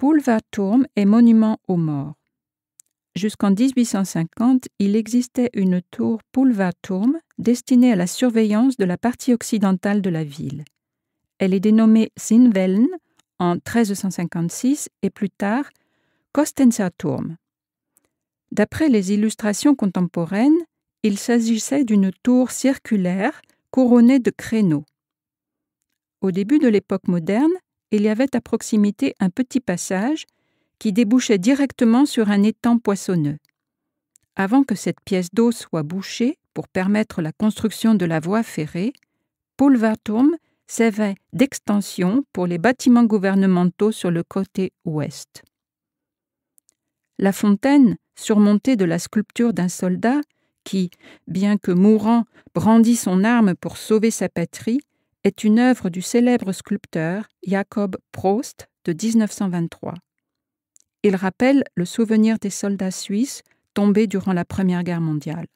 Pulverturm est monument aux morts. Jusqu'en 1850, il existait une tour Pulverturm destinée à la surveillance de la partie occidentale de la ville. Elle est dénommée Sinveln en 1356 et plus tard Turm. D'après les illustrations contemporaines, il s'agissait d'une tour circulaire couronnée de créneaux. Au début de l'époque moderne, il y avait à proximité un petit passage qui débouchait directement sur un étang poissonneux. Avant que cette pièce d'eau soit bouchée pour permettre la construction de la voie ferrée, Paul servait d'extension pour les bâtiments gouvernementaux sur le côté ouest. La fontaine, surmontée de la sculpture d'un soldat qui, bien que mourant, brandit son arme pour sauver sa patrie, est une œuvre du célèbre sculpteur Jacob Prost de 1923. Il rappelle le souvenir des soldats suisses tombés durant la Première Guerre mondiale.